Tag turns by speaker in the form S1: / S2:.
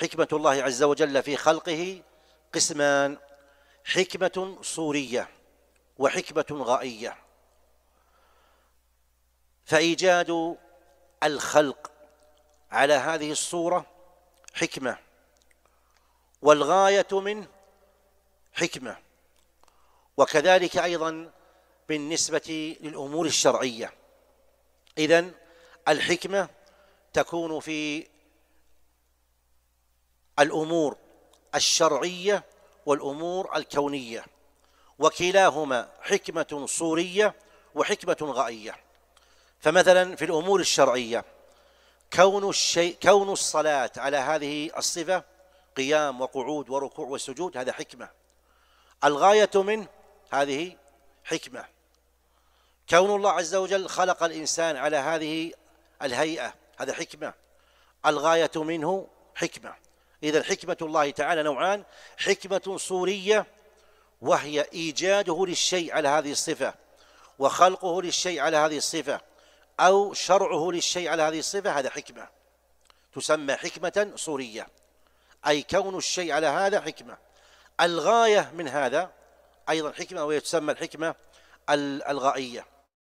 S1: حكمة الله عز وجل في خلقه قسمان حكمة صورية وحكمة غائية فإيجاد الخلق على هذه الصورة حكمة والغاية منه حكمة وكذلك أيضا بالنسبة للأمور الشرعية إذن الحكمة تكون في الأمور الشرعية والأمور الكونية وكلاهما حكمة صورية وحكمة غائية فمثلا في الأمور الشرعية كون الشيء كون الصلاة على هذه الصفة قيام وقعود وركوع وسجود هذا حكمة الغاية منه هذه حكمة كون الله عز وجل خلق الإنسان على هذه الهيئة هذا حكمة الغاية منه حكمة إذا حكمة الله تعالى نوعان حكمة صورية وهي إيجاده للشيء على هذه الصفة وخلقه للشيء على هذه الصفة أو شرعه للشيء على هذه الصفة هذا حكمة تسمى حكمة صورية أي كون الشيء على هذا حكمة الغاية من هذا أيضا حكمة وهي تسمى الحكمة الغائية